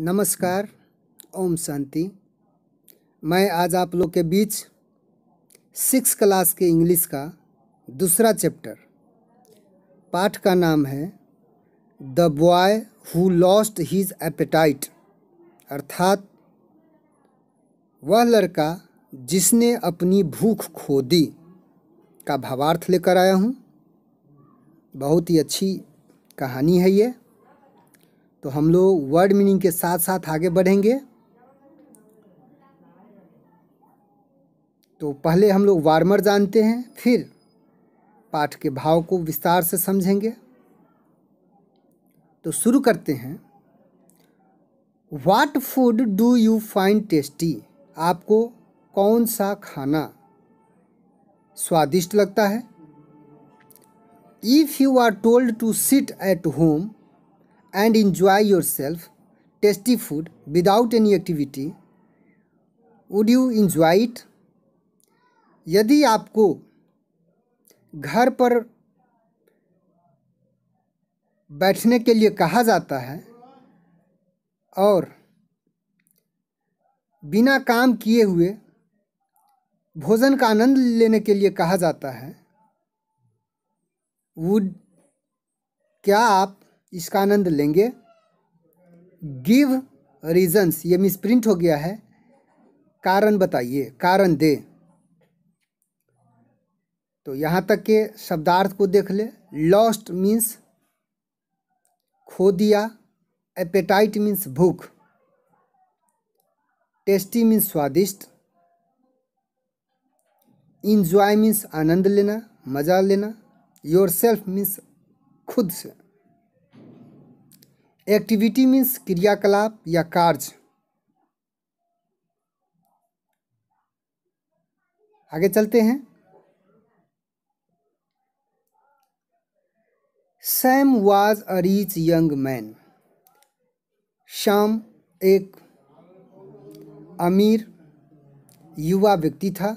नमस्कार ओम शांति मैं आज आप लोग के बीच सिक्स क्लास के इंग्लिश का दूसरा चैप्टर पाठ का नाम है the boy who lost his appetite अर्थात वह लड़का जिसने अपनी भूख खो दी का भावार्थ लेकर आया हूँ बहुत ही अच्छी कहानी है ये तो हम लोग वर्ड मीनिंग के साथ साथ आगे बढ़ेंगे तो पहले हम लोग वार्मर जानते हैं फिर पाठ के भाव को विस्तार से समझेंगे तो शुरू करते हैं what food do you find tasty आपको कौन सा खाना स्वादिष्ट लगता है if you are told to sit at home and enjoy yourself tasty food without any activity would you enjoy it यदि आपको घर पर बैठने के लिए कहा जाता है और बिना काम किए हुए भोजन का आनंद लेने के लिए कहा जाता है वुड क्या आप इसका आनंद लेंगे गिव रीजन्स ये मिसप्रिंट हो गया है कारण बताइए कारण दे तो यहाँ तक के शब्दार्थ को देख ले लॉस्ट मीन्स खो दिया एपेटाइट मीन्स भूख टेस्टी मीन्स स्वादिष्ट इंजॉय मीन्स आनंद लेना मज़ा लेना योर सेल्फ मीन्स खुद से एक्टिविटी मीन्स क्रियाकलाप या कार्य आगे चलते हैं Sam was a rich young man Sam एक अमीर युवा व्यक्ति था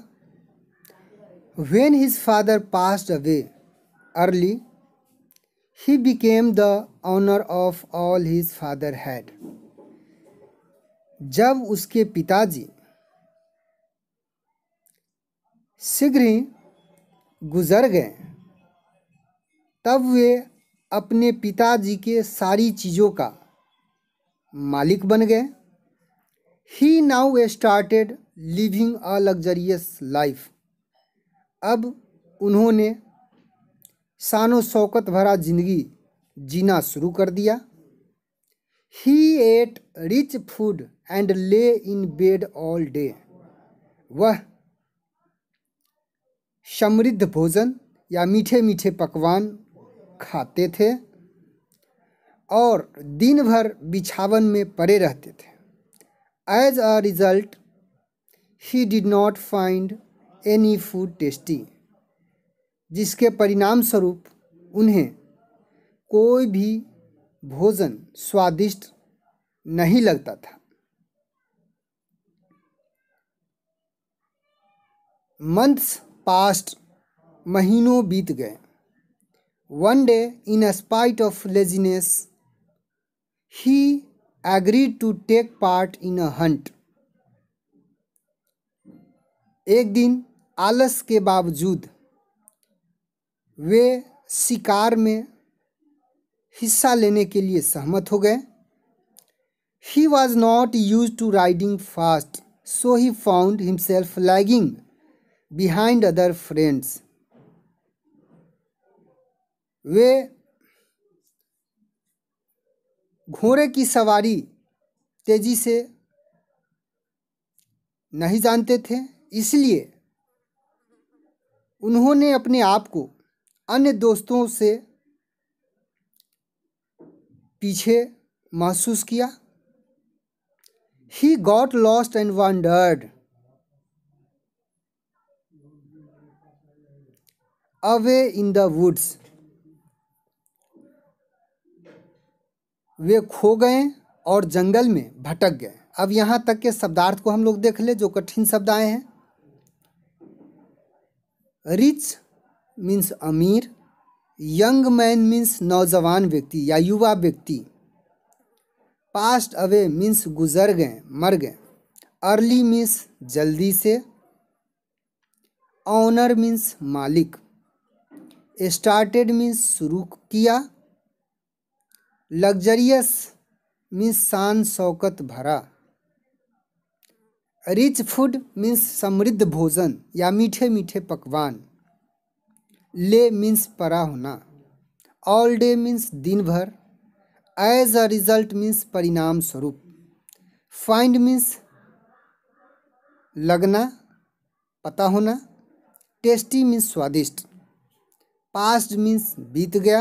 when his father passed away early He became the owner of all his father had. जब उसके पिताजी शीघ्र ही गुजर गए तब वे अपने पिताजी के सारी चीज़ों का मालिक बन गए he now started living a luxurious life अब उन्होंने शानो शौकत भरा जिंदगी जीना शुरू कर दिया he ate rich food and lay in bed all day वह समृद्ध भोजन या मीठे मीठे पकवान खाते थे और दिन भर बिछावन में पड़े रहते थे as a result he did not find any food tasty जिसके परिणाम स्वरूप उन्हें कोई भी भोजन स्वादिष्ट नहीं लगता था मंथ्स पास्ट महीनों बीत गए one day in spite of laziness he agreed to take part in a hunt एक दिन आलस के बावजूद वे शिकार में हिस्सा लेने के लिए सहमत हो गए he was not use to riding fast so he found himself lagging behind other friends वे घोड़े की सवारी तेजी से नहीं जानते थे इसलिए उन्होंने अपने आप को अन्य दोस्तों से पीछे महसूस किया he got lost and wandered away in the woods वे खो गए और जंगल में भटक गए अब यहाँ तक के शब्दार्थ को हम लोग देख ले जो कठिन शब्द आए हैं रिच मीन्स अमीर यंग मैन मीन्स नौजवान व्यक्ति या युवा व्यक्ति पास्ट अवे मीन्स गुजर गए मर गए अर्ली मीन्स जल्दी से ऑनर मीन्स मालिक स्टार्टेड मीन्स शुरू किया लग्जरियस मीन्स शान शौकत भरा रिच फूड मीन्स समृद्ध भोजन या मीठे मीठे पकवान ले मीन्स परा होना ऑल डे मीन्स दिन भर एज अ रिजल्ट मीन्स परिणाम स्वरूप फाइंड मीन्स लगना पता होना टेस्टी मीन्स स्वादिष्ट पास्ट मीन्स बीत गया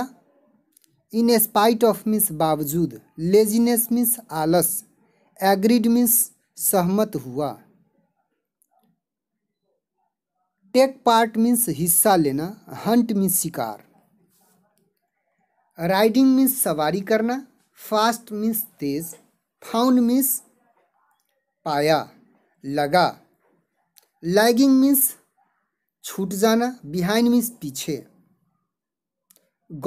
इन स्पाइट ऑफ मीन्स बावजूद लेजीनेस मीन्स आलस एग्रीड मीन्स सहमत हुआ टेक पार्ट मीन्स हिस्सा लेना हंट मीन्स शिकार राइडिंग मीन्स सवारी करना फास्ट मीन्स तेज फाउंड मीन्स पाया लगा लैगिंग मीन्स छूट जाना बिहाइंड मीन्स पीछे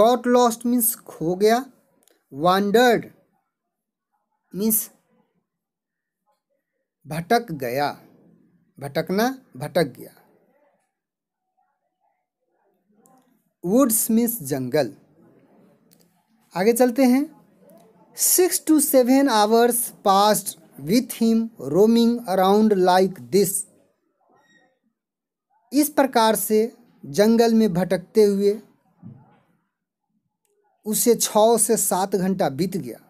गॉट लॉस्ट मीन्स खो गया वांडर्ड मीन्स भटक गया भटकना भटक गया वुड्स मीन्स जंगल आगे चलते हैं six to seven hours passed with him roaming around like this इस प्रकार से जंगल में भटकते हुए उसे छ से सात घंटा बीत गया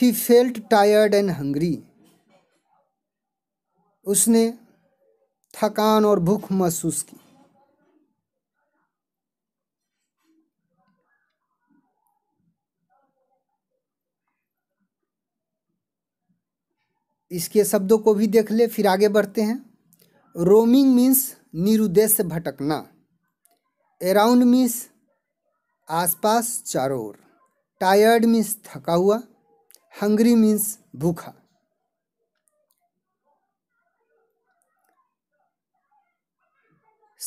he felt tired and hungry उसने थकान और भूख महसूस की इसके शब्दों को भी देख ले फिर आगे बढ़ते हैं रोमिंग मीन्स निरुद्देश्य भटकना अराउंड मीन्स आसपास चारों ओर टायर्ड मीन्स थका हुआ हंग्री मीन्स भूखा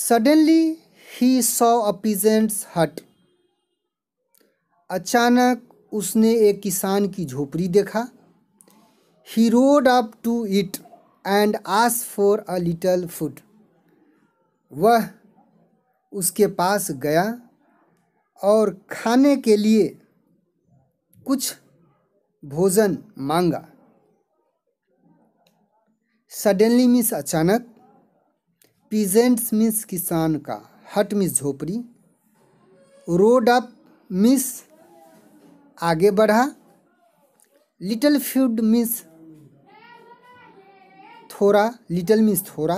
suddenly he saw a peasant's hut अचानक उसने एक किसान की झोपड़ी देखा He rode up to it and asked for a little food. वह उसके पास गया और खाने के लिए कुछ भोजन मांगा सडनली मिस अचानक पीजेंट्स मिस किसान का हट मिस झोपड़ी रोड अप मिस आगे बढ़ा लिटिल फ्यूड मिस थोड़ा लिटिल मीन्स थोड़ा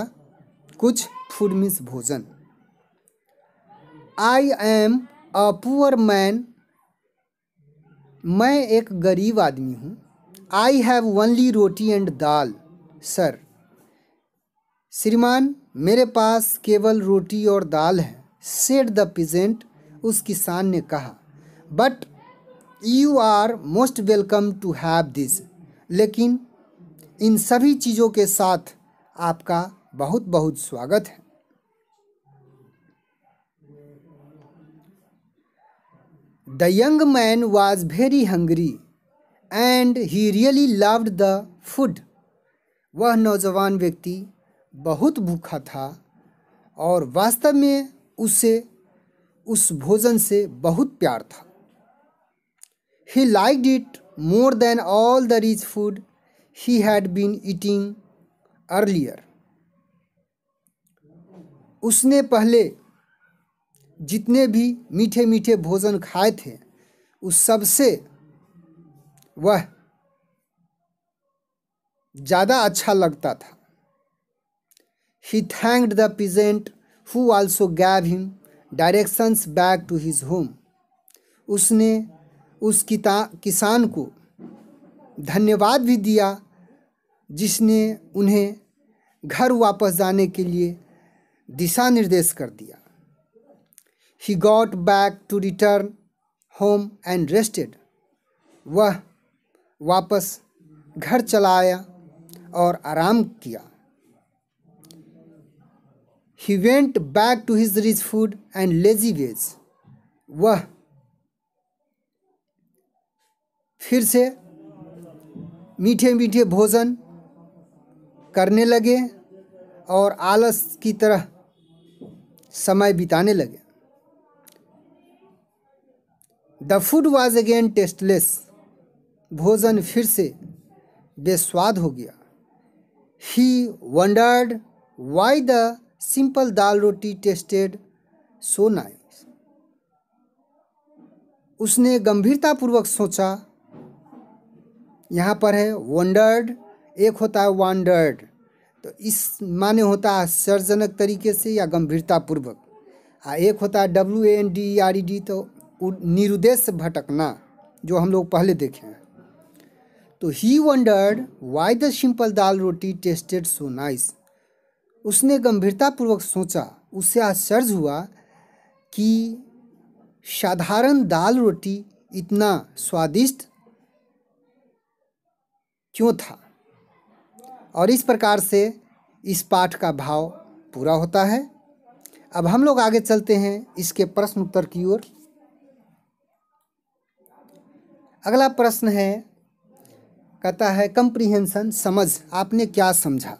कुछ फूड मीन्स भोजन I am a poor man मैं एक गरीब आदमी हूँ I have only roti and dal sir श्रीमान मेरे पास केवल रोटी और दाल है सेड द पिजेंट उस किसान ने कहा but you are most welcome to have this लेकिन इन सभी चीज़ों के साथ आपका बहुत बहुत स्वागत है the young man was very hungry and he really loved the food वह नौजवान व्यक्ति बहुत भूखा था और वास्तव में उसे उस भोजन से बहुत प्यार था he like it more than all the rich food he had been eating earlier. उसने पहले जितने भी मीठे मीठे भोजन खाए थे उस सब से वह ज़्यादा अच्छा लगता था he thanked the peasant who also gave him directions back to his home उसने उस किता किसान को धन्यवाद भी दिया जिसने उन्हें घर वापस जाने के लिए दिशा निर्देश कर दिया he got back to return home and rested वह वापस घर चला आया और आराम किया he went back to his rich food and lazy ways वह फिर से मीठे मीठे भोजन करने लगे और आलस की तरह समय बिताने लगे the food was again tasteless भोजन फिर से बेस्वाद हो गया he wondered why the simple dal roti tasted so nice उसने गंभीरतापूर्वक सोचा यहाँ पर है वंडर्ड एक होता है वांडर्ड तो इस माने होता है आश्चर्यजनक तरीके से या गंभीरतापूर्वक आ हाँ, एक होता है W N D R E D तो निरुदेश भटकना जो हम लोग पहले देखे हैं तो he wondered why the simple dal roti tasted so nice उसने गंभीरतापूर्वक सोचा उससे आश्चर्य हुआ कि साधारण दाल रोटी इतना स्वादिष्ट क्यों था और इस प्रकार से इस पाठ का भाव पूरा होता है अब हम लोग आगे चलते हैं इसके प्रश्न उत्तर की ओर अगला प्रश्न है कहता है कंप्रीहेंशन समझ आपने क्या समझा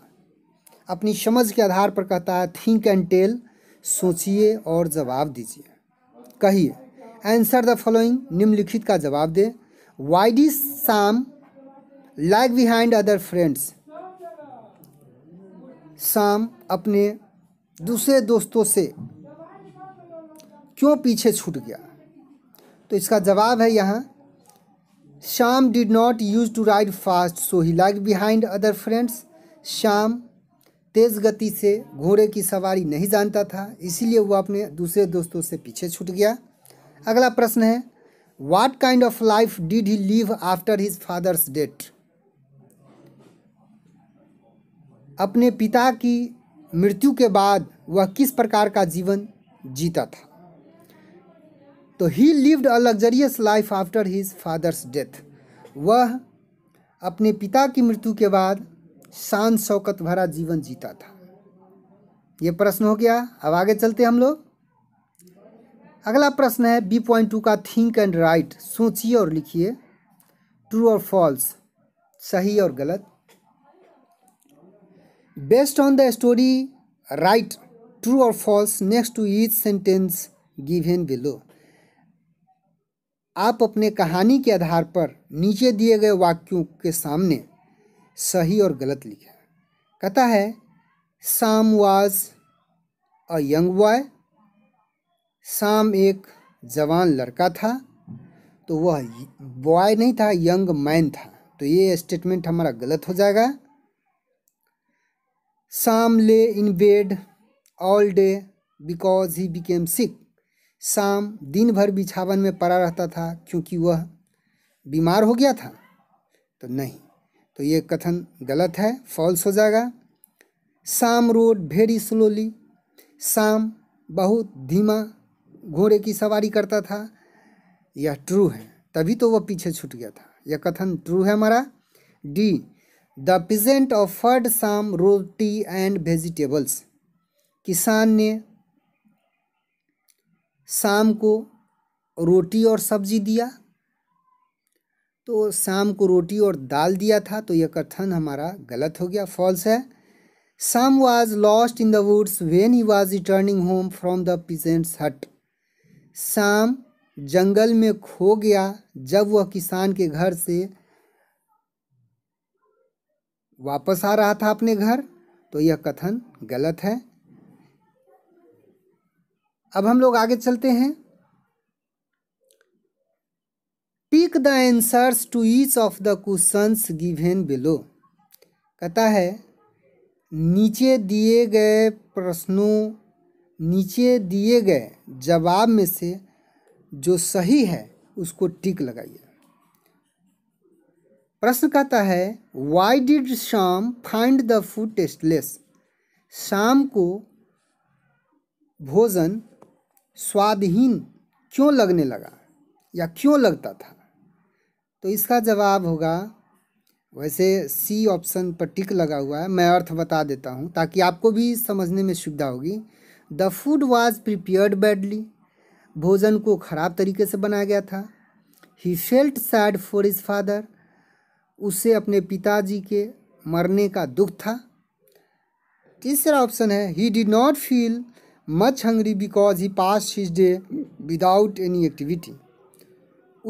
अपनी समझ के आधार पर कहता है थिंक एंड टेल सोचिए और जवाब दीजिए कहिए आंसर द फॉलोइंग निम्नलिखित का जवाब दें why did Sam lag behind other friends Sham अपने दूसरे दोस्तों से क्यों पीछे छूट गया तो इसका जवाब है यहाँ Sham did not use to ride fast so he like behind other friends Sham तेज़ गति से घोड़े की सवारी नहीं जानता था इसीलिए वो अपने दूसरे दोस्तों से पीछे छूट गया अगला प्रश्न है what kind of life did he live after his father's death अपने पिता की मृत्यु के बाद वह किस प्रकार का जीवन जीता था तो he lived a luxurious life after his father's death वह अपने पिता की मृत्यु के बाद शान शौकत भरा जीवन जीता था ये प्रश्न हो गया अब आगे चलते हम लोग अगला प्रश्न है बी पॉइंट टू का थिंक एंड राइट सोचिए और लिखिए ट्रू और फॉल्स सही और गलत based on the story write true or false next to each sentence given below आप अपने कहानी के आधार पर नीचे दिए गए वाक्यों के सामने सही और गलत लिखें कहता है साम वाज अ यंग बॉय साम एक जवान लड़का था तो वह बॉय नहीं था यंग मैन था तो ये स्टेटमेंट हमारा गलत हो जाएगा Sam lay in bed all day because he became sick. Sam दिन भर बिछावन में पड़ा रहता था क्योंकि वह बीमार हो गया था तो नहीं तो ये कथन गलत है फॉल्स हो जाएगा शाम रोड वेरी स्लोली शाम बहुत धीमा घोड़े की सवारी करता था यह ट्रू है तभी तो वह पीछे छूट गया था यह कथन ट्रू है हमारा डी द पिजेंट ऑफर्ड साम रोटी एंड वेजिटेबल्स किसान ने शाम को रोटी और सब्जी दिया तो शाम को रोटी और दाल दिया था तो यह कथन हमारा गलत हो गया फॉल्स है Sham was lost in the woods when he was returning home from the peasant's hut Sham जंगल में खो गया जब वह किसान के घर से वापस आ रहा था अपने घर तो यह कथन गलत है अब हम लोग आगे चलते हैं pick the answers to each of the questions given below कहता है नीचे दिए गए प्रश्नों नीचे दिए गए जवाब में से जो सही है उसको टिक लगाइए प्रश्न कहता है why did Sham find the food tasteless Sham को भोजन स्वादहीन क्यों लगने लगा या क्यों लगता था तो इसका जवाब होगा वैसे सी ऑप्शन पर टिक लगा हुआ है मैं अर्थ बता देता हूँ ताकि आपको भी समझने में सुविधा होगी the food was prepared badly भोजन को खराब तरीके से बनाया गया था he felt sad for his father उसे अपने पिताजी के मरने का दुख था तीसरा ऑप्शन है he did not feel much hungry because he pass his day without any activity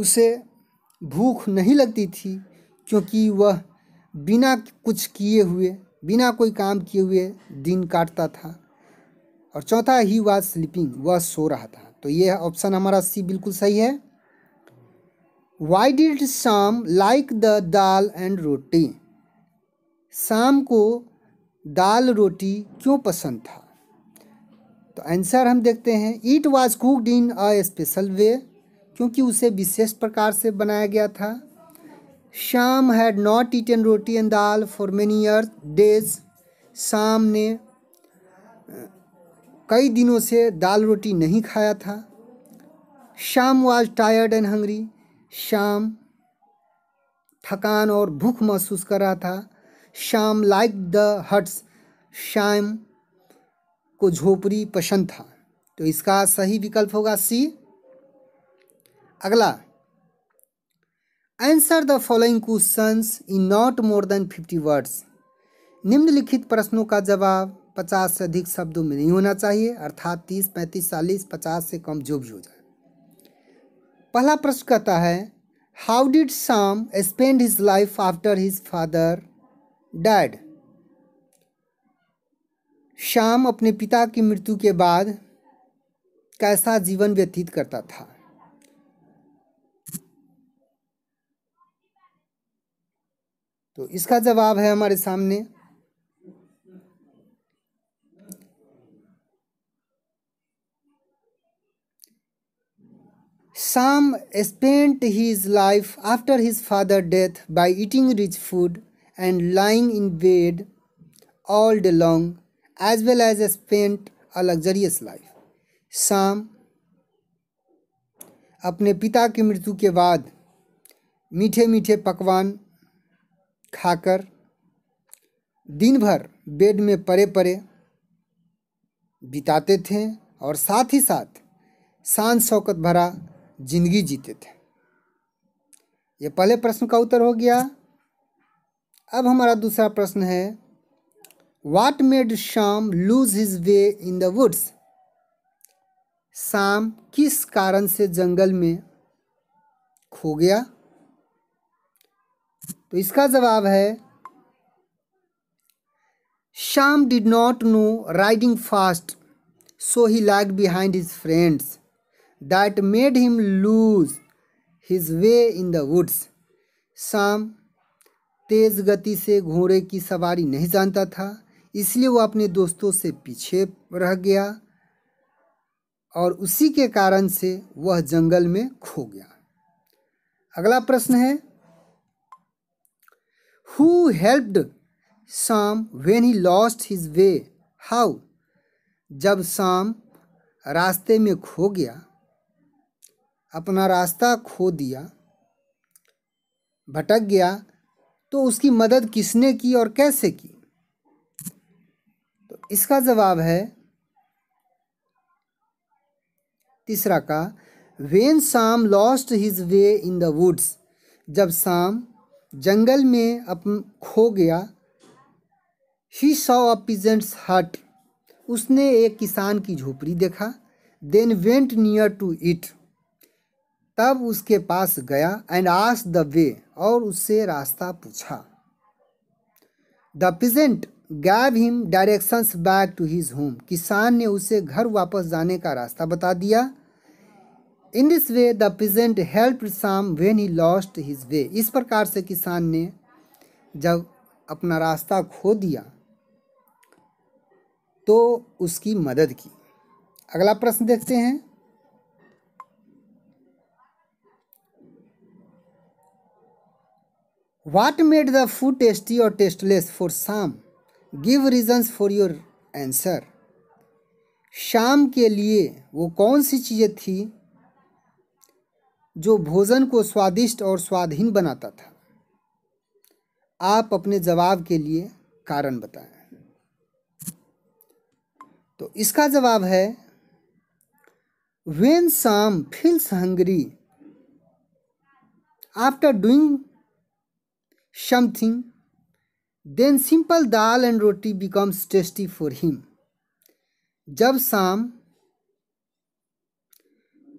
उसे भूख नहीं लगती थी क्योंकि वह बिना कुछ किए हुए बिना कोई काम किए हुए दिन काटता था और चौथा ही वाज स्लीपिंग वह सो रहा था तो यह ऑप्शन हमारा सी बिल्कुल सही है why did Sham like the dal and roti Sham को दाल रोटी क्यों पसंद था तो आंसर हम देखते हैं it was cooked in a special way क्योंकि उसे विशेष प्रकार से बनाया गया था Sham had not eaten roti and dal for many year days Sham ने कई दिनों से दाल रोटी नहीं खाया था शाम वाज टायर्ड एंड हंग्री शाम थकान और भूख महसूस कर रहा था शाम लाइक द हट्स शाम को झोपड़ी पसंद था तो इसका सही विकल्प होगा सी अगला answer the following questions in not more than fifty words निम्नलिखित प्रश्नों का जवाब पचास से अधिक शब्दों में नहीं होना चाहिए अर्थात तीस पैंतीस चालीस पचास से कम जो भी हो जाए पहला प्रश्न कहता है how did Sam spend his life after his father death Sham अपने पिता की मृत्यु के बाद कैसा जीवन व्यतीत करता था तो इसका जवाब है हमारे सामने Sam spent his life after his father's death by eating rich food and lying in bed all day long, as well as spent a luxurious life. Sam अपने पिता की मृत्यु के बाद मीठे मीठे पकवान खाकर दिन भर बेड में परे परे बिताते थे और साथ ही साथ शांत शौकत भरा जिंदगी जीते थे ये पहले प्रश्न का उत्तर हो गया अब हमारा दूसरा प्रश्न है what made Sham lose his way in the woods Sham किस कारण से जंगल में खो गया तो इसका जवाब है Sham did not no riding fast so he lag behind his friends that made him lose his way in the woods Sham तेज गति से घोड़े की सवारी नहीं जानता था इसलिए वो अपने दोस्तों से पीछे रह गया और उसी के कारण से वह जंगल में खो गया अगला प्रश्न है who helped Sham when he lost his way how जब शाम रास्ते में खो गया अपना रास्ता खो दिया भटक गया तो उसकी मदद किसने की और कैसे की तो इसका जवाब है तीसरा का when Sham lost his way in the woods जब शाम जंगल में अपन खो गया ही सॉ अ पिजेंट्स हट उसने एक किसान की झोपड़ी देखा then went near to it तब उसके पास गया एंड आस द वे और उससे रास्ता पूछा the peasant gave him directions back to his home किसान ने उसे घर वापस जाने का रास्ता बता दिया in this way the peasant help Sam when he lost his way इस प्रकार से किसान ने जब अपना रास्ता खो दिया तो उसकी मदद की अगला प्रश्न देखते हैं What made the food tasty or tasteless for शाम Give reasons for your answer. शाम के लिए वो कौन सी चीज़ें थी जो भोजन को स्वादिष्ट और स्वाधीन बनाता था आप अपने जवाब के लिए कारण बताएं तो इसका जवाब है when Sham feels hungry after doing something, then simple dal and roti becomes tasty for him. जब शाम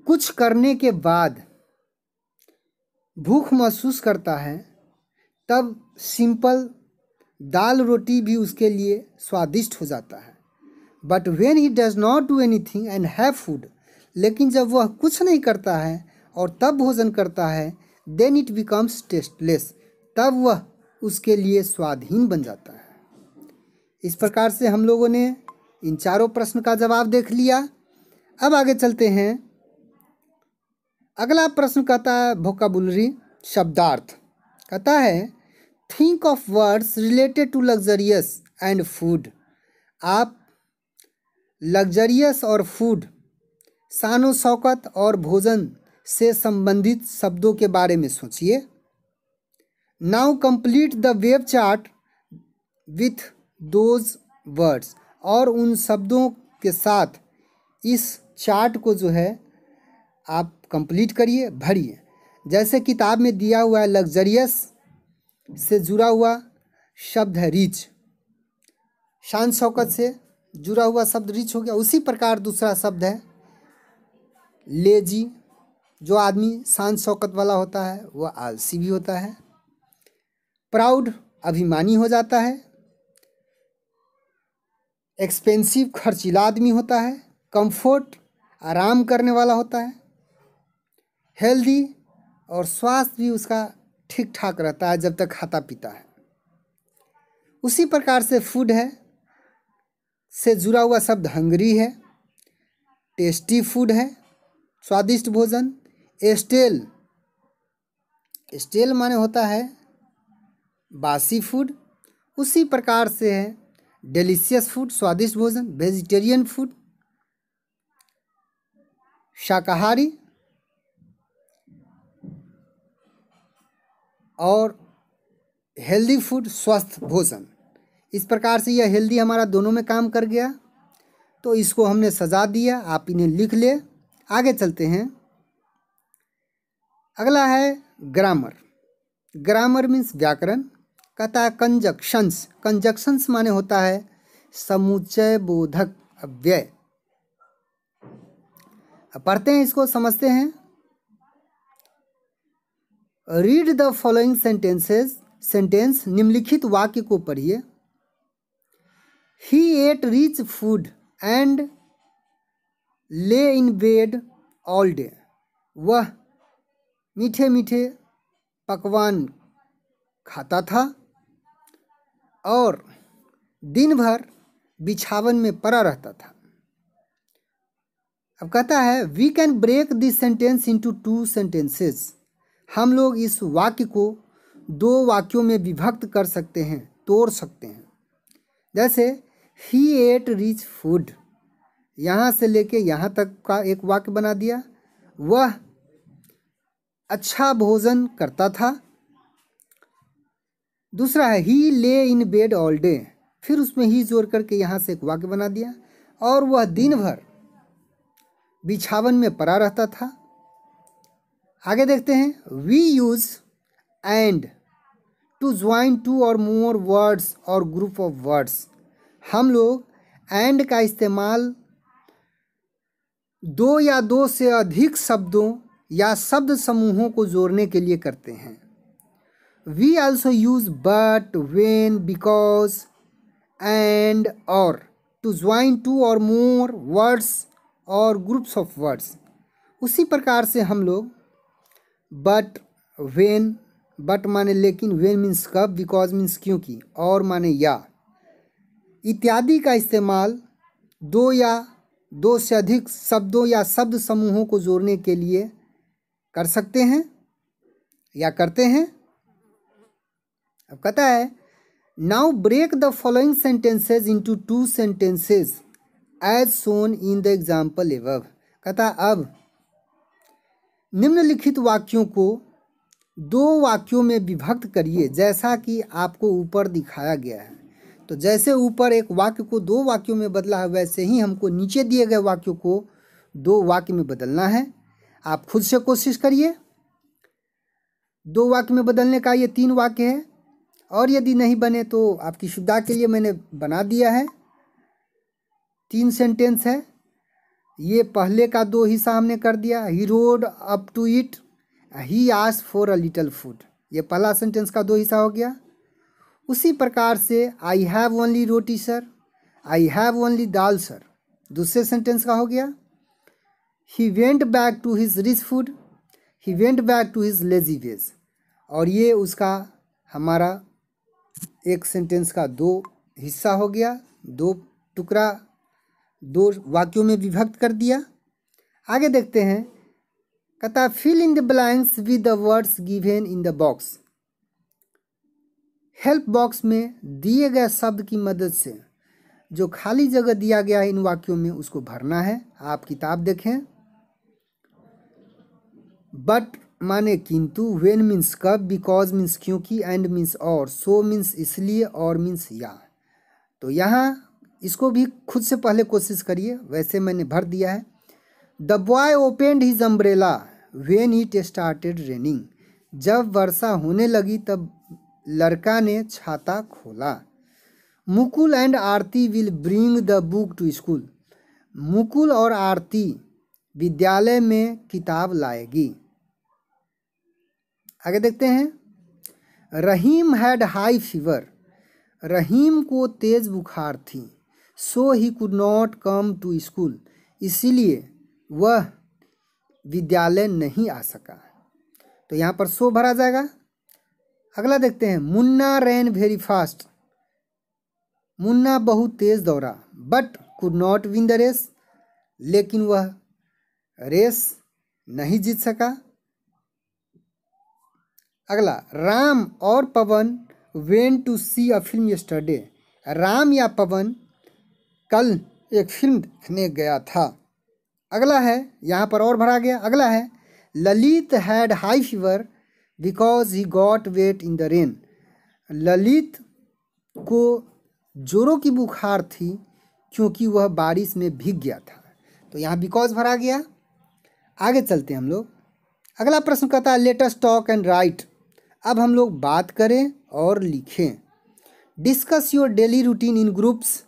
कुछ करने के बाद भूख महसूस करता है तब सिंपल दाल रोटी भी उसके लिए स्वादिष्ट हो जाता है but when he does not do anything and have food लेकिन जब वह कुछ नहीं करता है और तब भोजन करता है देन इट बिकम्स टेस्टलेस तब वह उसके लिए स्वाधीन बन जाता है इस प्रकार से हम लोगों ने इन चारों प्रश्न का जवाब देख लिया अब आगे चलते हैं अगला प्रश्न कहता है भोकाबुलरी शब्दार्थ कहता है think of words related to luxurious and food आप लग्जरियस और फूड शान शौकत और भोजन से संबंधित शब्दों के बारे में सोचिए now complete the web chart with those words और उन शब्दों के साथ इस चार्ट को जो है आप कंप्लीट करिए भरिए जैसे किताब में दिया हुआ है लग्जरियस से जुड़ा हुआ शब्द है रिच शान शौकत से जुड़ा हुआ शब्द रिच हो गया उसी प्रकार दूसरा शब्द है लेजी जो आदमी शान शौकत वाला होता है वह आलसी भी होता है प्राउड अभिमानी हो जाता है एक्सपेंसिव खर्चीला आदमी होता है कंफर्ट आराम करने वाला होता है हेल्दी और स्वास्थ्य भी उसका ठीक ठाक रहता है जब तक खाता पीता है उसी प्रकार से फूड है से जुड़ा हुआ शब्द हंगरी है टेस्टी फूड है स्वादिष्ट भोजन स्टेल स्टेल माने होता है बासी फूड उसी प्रकार से है डिलीशियस फूड स्वादिष्ट भोजन वेजिटेरियन फूड शाकाहारी और हेल्दी फूड स्वस्थ भोजन इस प्रकार से यह हेल्दी हमारा दोनों में काम कर गया तो इसको हमने सजा दिया आप इन्हें लिख ले आगे चलते हैं अगला है ग्रामर ग्रामर मीन्स व्याकरण कहता है कंजक्शंस कंजक्शंस माने होता है समुच्चय बोधक अव्यय पढ़ते हैं इसको समझते हैं read the following sentences sentence निम्नलिखित वाक्य को पढ़िए he ate rich food and lay in bed all day वह मीठे मीठे पकवान खाता था और दिन भर बिछावन में पड़ा रहता था अब कहता है we can break this sentence into two sentences हम लोग इस वाक्य को दो वाक्यों में विभक्त कर सकते हैं तोड़ सकते हैं जैसे ही एट रिच फूड यहाँ से लेके यहाँ तक का एक वाक्य बना दिया वह अच्छा भोजन करता था दूसरा है ही ले इन बेड ऑल डे फिर उसमें ही जोड़ करके यहाँ से एक वाक्य बना दिया और वह दिन भर बिछावन में पड़ा रहता था आगे देखते हैं we use and to join two और मोर वर्ड्स और ग्रुप ऑफ वर्ड्स हम लोग एंड का इस्तेमाल दो या दो से अधिक शब्दों या शब्द समूहों को जोड़ने के लिए करते हैं we also use but when because and or to join two or more words और ग्रुप्स ऑफ वर्ड्स उसी प्रकार से हम लोग बट वेन बट माने लेकिन वेन मीन्स कब बिकॉज मीन्स क्योंकि और माने या इत्यादि का इस्तेमाल दो या दो से अधिक शब्दों या शब्द समूहों को जोड़ने के लिए कर सकते हैं या करते हैं अब कहता है now break the following sentences into two sentences as shown in the example एव कहता अब निम्नलिखित वाक्यों को दो वाक्यों में विभक्त करिए जैसा कि आपको ऊपर दिखाया गया है तो जैसे ऊपर एक वाक्य को दो वाक्यों में बदला है वैसे ही हमको नीचे दिए गए वाक्यों को दो वाक्य में बदलना है आप खुद से कोशिश करिए दो वाक्य में बदलने का ये तीन वाक्य है और यदि नहीं बने तो आपकी सुविधा के लिए मैंने बना दिया है तीन सेंटेंस है ये पहले का दो हिस्सा हमने कर दिया he rode up to it he आस फॉर अ लिटल फूड ये पहला सेंटेंस का दो हिस्सा हो गया उसी प्रकार से I have only roti sir I have only dal sir दूसरे सेंटेंस का हो गया he went back to his rich food he went back to his lazy ways और ये उसका हमारा एक सेंटेंस का दो हिस्सा हो गया दो टुकड़ा दो वाक्यों में विभक्त कर दिया आगे देखते हैं कथा fill in the blanks with the words given in the box help box में दिए गए शब्द की मदद से जो खाली जगह दिया गया है इन वाक्यों में उसको भरना है आप किताब देखें बट माने किंतु वेन मीन्स कब बिकॉज मीन्स क्योंकि एंड मीन्स और सो मीन्स इसलिए और मीन्स या तो यहाँ इसको भी खुद से पहले कोशिश करिए वैसे मैंने भर दिया है the boy opened his umbrella when it started raining जब वर्षा होने लगी तब लड़का ने छाता खोला Mukul and Aarti will bring the book to school Mukul और आरती विद्यालय में किताब लाएगी आगे देखते हैं Rahim had high fever Rahim को तेज़ बुखार थी so he could not come to school इसीलिए वह विद्यालय नहीं आ सका तो यहाँ पर सो भरा जाएगा अगला देखते हैं Munna ran very fast Munna बहुत तेज़ दौड़ा but could not win the race लेकिन वह रेस नहीं जीत सका अगला राम और Pawan went to see a film yesterday Ram या पवन कल एक फिल्म देखने गया था अगला है यहाँ पर और भरा गया अगला है Lalit had high fever because he got wet in the rain Lalit को जोरों की बुखार थी क्योंकि वह बारिश में भीग गया था तो यहाँ बिकॉज भरा गया आगे चलते हैं हम लोग अगला प्रश्न कहता है लेटेस्ट टॉक एंड राइट अब हम लोग बात करें और लिखें discuss your daily routine in groups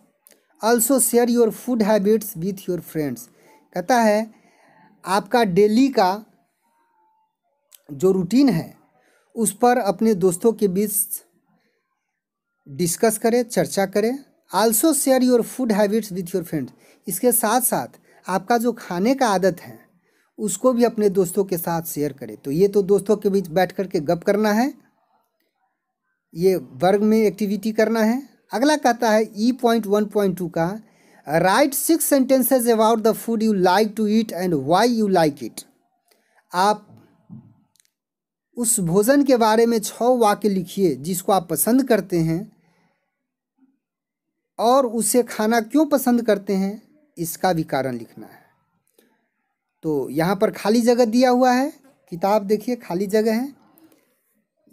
also share your food habits with your friends कहता है आपका डेली का जो रूटीन है उस पर अपने दोस्तों के बीच डिस्कस करें चर्चा करें also share your food habits with your friends इसके साथ साथ आपका जो खाने का आदत है उसको भी अपने दोस्तों के साथ शेयर करें तो ये तो दोस्तों के बीच बैठ कर के गप करना है ये वर्ग में एक्टिविटी करना है अगला कहता है E point one point two का write six sentences about the food you like to eat and why you like it आप उस भोजन के बारे में छ वाक्य लिखिए जिसको आप पसंद करते हैं और उसे खाना क्यों पसंद करते हैं इसका भी कारण लिखना है तो यहाँ पर खाली जगह दिया हुआ है किताब देखिए खाली जगह है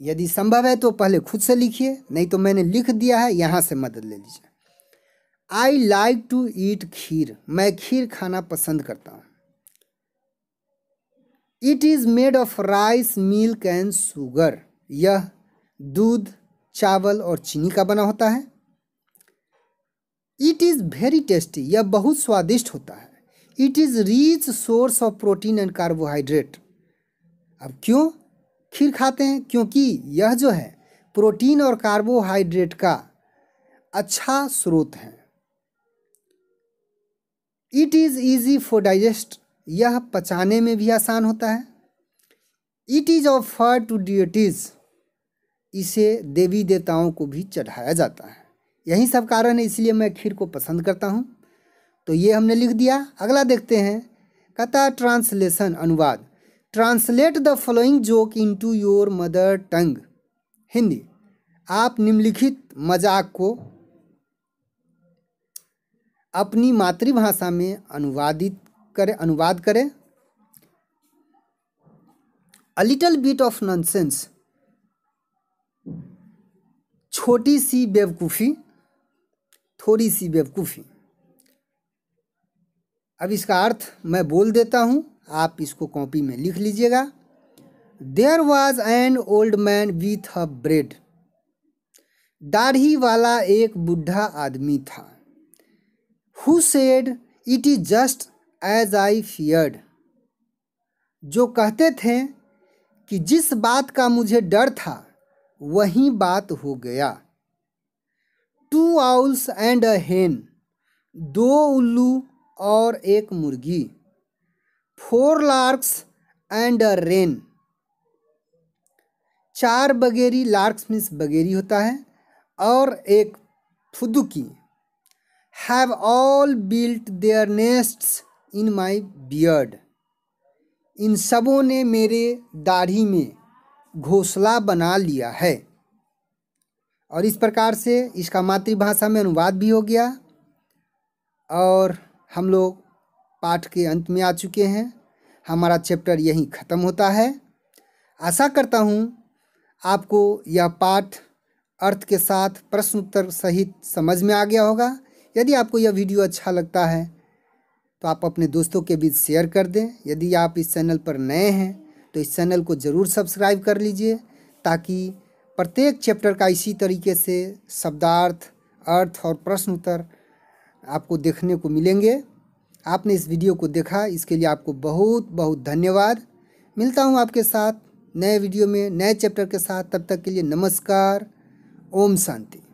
यदि संभव है तो पहले खुद से लिखिए नहीं तो मैंने लिख दिया है यहाँ से मदद ले लीजिए आई लाइक टू ईट खीर मैं खीर खाना पसंद करता हूँ it is made of rice milk and sugar यह दूध चावल और चीनी का बना होता है इट इज़ वेरी टेस्टी यह बहुत स्वादिष्ट होता है it is rich source of protein and carbohydrate अब क्यों खीर खाते हैं क्योंकि यह जो है प्रोटीन और कार्बोहाइड्रेट का अच्छा स्रोत है it is easy for digest यह पचाने में भी आसान होता है it is offered to deities इसे देवी देवताओं को भी चढ़ाया जाता है यही सब कारण है इसलिए मैं खीर को पसंद करता हूँ तो ये हमने लिख दिया अगला देखते हैं कहता है ट्रांसलेशन अनुवाद translate the following joke into your mother tongue Hindi आप निम्नलिखित मजाक को अपनी मातृभाषा में अनुवादित करें अनुवाद करें a little bit of nonsense छोटी सी बेवकूफ़ी थोड़ी सी बेवकूफ़ी अब इसका अर्थ मैं बोल देता हूँ आप इसको कॉपी में लिख लीजिएगा there was an old man with a beard दाढ़ी वाला एक बुढ़ा आदमी था who said it is just as I feared जो कहते थे कि जिस बात का मुझे डर था वही बात हो गया टू आउल्स एंड अ हेन दो उल्लू और एक मुर्गी four larks and a wren चार बगेरी लार्क्स मीन्स बगेरी होता है और एक फुदुकी have all built their nests in my beard इन सबों ने मेरे दाढ़ी में घोसला बना लिया है और इस प्रकार से इसका मातृभाषा में अनुवाद भी हो गया और हम लोग पाठ के अंत में आ चुके हैं हमारा चैप्टर यहीं ख़त्म होता है आशा करता हूँ आपको यह पाठ अर्थ के साथ प्रश्न उत्तर सहित समझ में आ गया होगा यदि आपको यह वीडियो अच्छा लगता है तो आप अपने दोस्तों के बीच शेयर कर दें यदि आप इस चैनल पर नए हैं तो इस चैनल को ज़रूर सब्सक्राइब कर लीजिए ताकि प्रत्येक चैप्टर का इसी तरीके से शब्दार्थ अर्थ और प्रश्न उत्तर आपको देखने को मिलेंगे आपने इस वीडियो को देखा इसके लिए आपको बहुत बहुत धन्यवाद मिलता हूँ आपके साथ नए वीडियो में नए चैप्टर के साथ तब तक के लिए नमस्कार ओम शांति